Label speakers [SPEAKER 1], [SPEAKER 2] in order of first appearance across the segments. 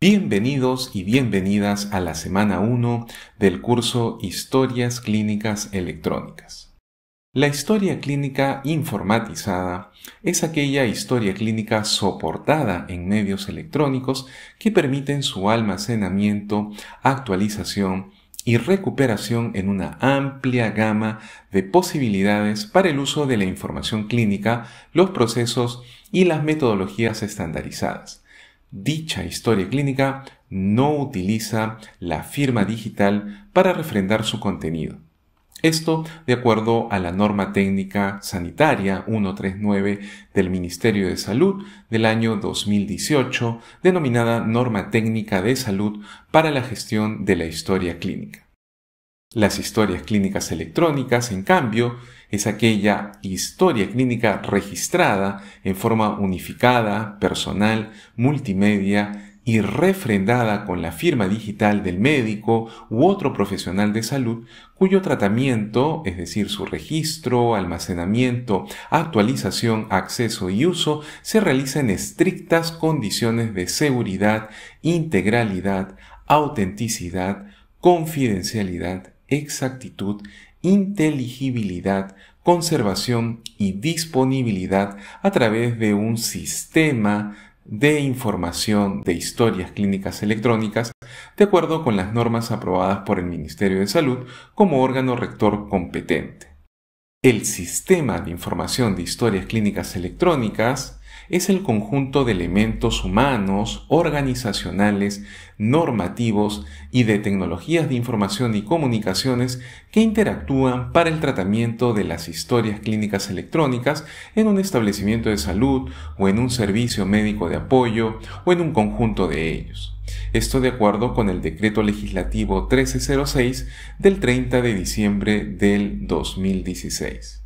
[SPEAKER 1] Bienvenidos y bienvenidas a la semana 1 del curso Historias Clínicas Electrónicas. La historia clínica informatizada es aquella historia clínica soportada en medios electrónicos que permiten su almacenamiento, actualización y recuperación en una amplia gama de posibilidades para el uso de la información clínica, los procesos y las metodologías estandarizadas Dicha historia clínica no utiliza la firma digital para refrendar su contenido. Esto de acuerdo a la norma técnica sanitaria 139 del Ministerio de Salud del año 2018, denominada Norma Técnica de Salud para la Gestión de la Historia Clínica. Las historias clínicas electrónicas, en cambio, es aquella historia clínica registrada en forma unificada, personal, multimedia y refrendada con la firma digital del médico u otro profesional de salud cuyo tratamiento, es decir, su registro, almacenamiento, actualización, acceso y uso, se realiza en estrictas condiciones de seguridad, integralidad, autenticidad, confidencialidad exactitud, inteligibilidad, conservación y disponibilidad a través de un sistema de información de historias clínicas electrónicas de acuerdo con las normas aprobadas por el Ministerio de Salud como órgano rector competente. El sistema de información de historias clínicas electrónicas es el conjunto de elementos humanos, organizacionales, normativos y de tecnologías de información y comunicaciones que interactúan para el tratamiento de las historias clínicas electrónicas en un establecimiento de salud o en un servicio médico de apoyo o en un conjunto de ellos. Esto de acuerdo con el decreto legislativo 1306 del 30 de diciembre del 2016.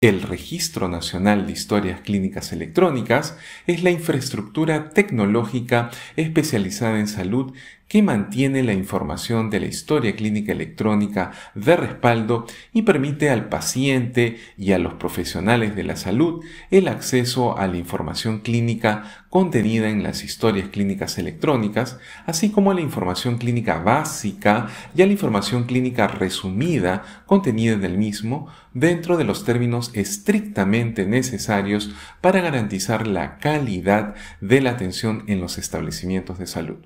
[SPEAKER 1] El Registro Nacional de Historias Clínicas Electrónicas es la infraestructura tecnológica especializada en salud que mantiene la información de la historia clínica electrónica de respaldo y permite al paciente y a los profesionales de la salud el acceso a la información clínica contenida en las historias clínicas electrónicas, así como a la información clínica básica y a la información clínica resumida contenida en el mismo dentro de los términos estrictamente necesarios para garantizar la calidad de la atención en los establecimientos de salud.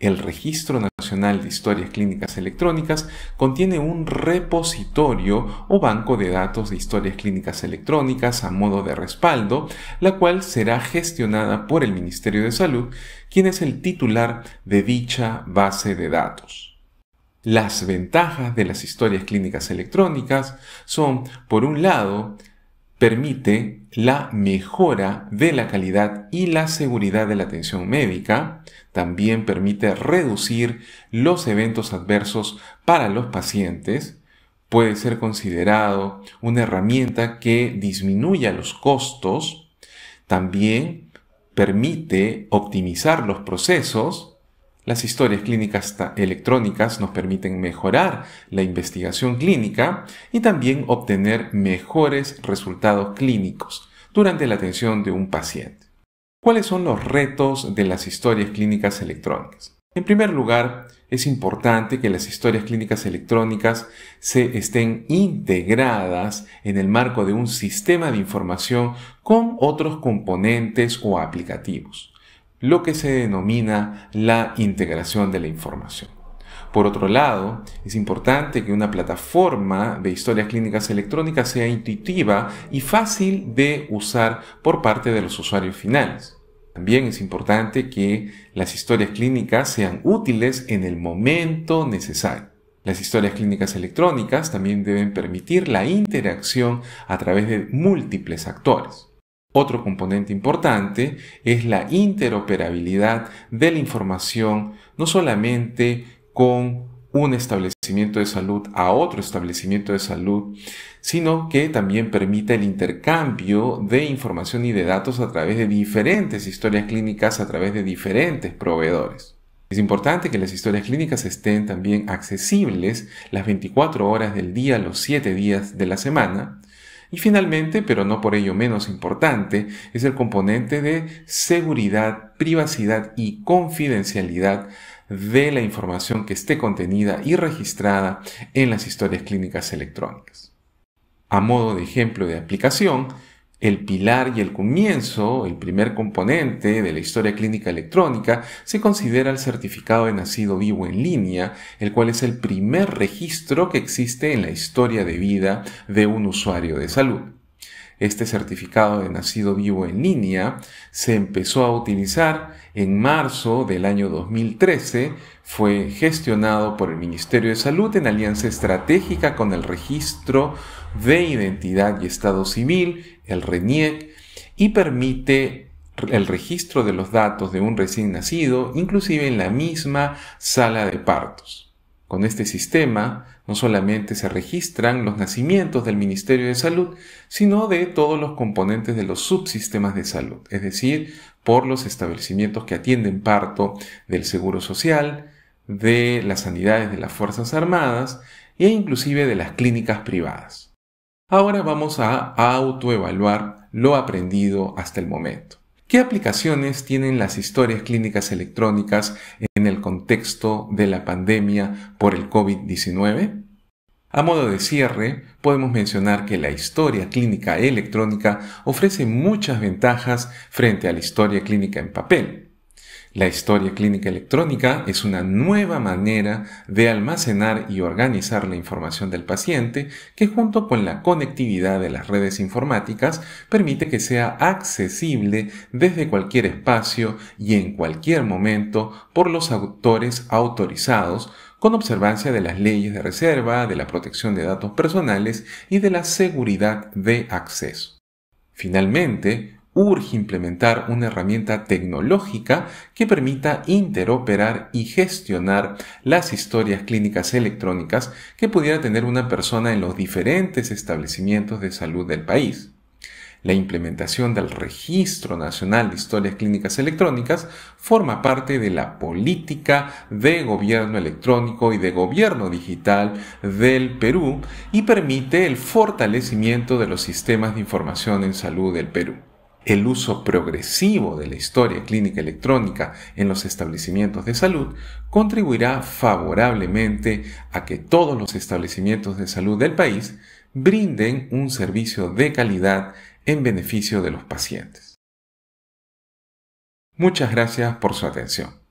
[SPEAKER 1] El Registro Nacional de Historias Clínicas Electrónicas contiene un repositorio o banco de datos de historias clínicas electrónicas a modo de respaldo, la cual será gestionada por el Ministerio de Salud, quien es el titular de dicha base de datos. Las ventajas de las historias clínicas electrónicas son, por un lado, permite la mejora de la calidad y la seguridad de la atención médica, también permite reducir los eventos adversos para los pacientes, puede ser considerado una herramienta que disminuya los costos, también permite optimizar los procesos, las historias clínicas electrónicas nos permiten mejorar la investigación clínica y también obtener mejores resultados clínicos durante la atención de un paciente. ¿Cuáles son los retos de las historias clínicas electrónicas? En primer lugar, es importante que las historias clínicas electrónicas se estén integradas en el marco de un sistema de información con otros componentes o aplicativos lo que se denomina la integración de la información. Por otro lado, es importante que una plataforma de historias clínicas electrónicas sea intuitiva y fácil de usar por parte de los usuarios finales. También es importante que las historias clínicas sean útiles en el momento necesario. Las historias clínicas electrónicas también deben permitir la interacción a través de múltiples actores. Otro componente importante es la interoperabilidad de la información, no solamente con un establecimiento de salud a otro establecimiento de salud, sino que también permite el intercambio de información y de datos a través de diferentes historias clínicas, a través de diferentes proveedores. Es importante que las historias clínicas estén también accesibles las 24 horas del día, los 7 días de la semana, y finalmente, pero no por ello menos importante, es el componente de seguridad, privacidad y confidencialidad de la información que esté contenida y registrada en las historias clínicas electrónicas. A modo de ejemplo de aplicación, el pilar y el comienzo, el primer componente de la historia clínica electrónica, se considera el certificado de nacido vivo en línea, el cual es el primer registro que existe en la historia de vida de un usuario de salud este certificado de nacido vivo en línea se empezó a utilizar en marzo del año 2013, fue gestionado por el Ministerio de Salud en alianza estratégica con el Registro de Identidad y Estado Civil, el RENIEC, y permite el registro de los datos de un recién nacido, inclusive en la misma sala de partos. Con este sistema no solamente se registran los nacimientos del Ministerio de Salud, sino de todos los componentes de los subsistemas de salud, es decir, por los establecimientos que atienden parto del Seguro Social, de las sanidades de las Fuerzas Armadas e inclusive de las clínicas privadas. Ahora vamos a autoevaluar lo aprendido hasta el momento. ¿Qué aplicaciones tienen las historias clínicas electrónicas en en el contexto de la pandemia por el COVID-19? A modo de cierre, podemos mencionar que la historia clínica electrónica ofrece muchas ventajas frente a la historia clínica en papel. La historia clínica electrónica es una nueva manera de almacenar y organizar la información del paciente que junto con la conectividad de las redes informáticas permite que sea accesible desde cualquier espacio y en cualquier momento por los autores autorizados con observancia de las leyes de reserva, de la protección de datos personales y de la seguridad de acceso. Finalmente, urge implementar una herramienta tecnológica que permita interoperar y gestionar las historias clínicas electrónicas que pudiera tener una persona en los diferentes establecimientos de salud del país. La implementación del Registro Nacional de Historias Clínicas Electrónicas forma parte de la política de gobierno electrónico y de gobierno digital del Perú y permite el fortalecimiento de los sistemas de información en salud del Perú el uso progresivo de la historia clínica electrónica en los establecimientos de salud contribuirá favorablemente a que todos los establecimientos de salud del país brinden un servicio de calidad en beneficio de los pacientes. Muchas gracias por su atención.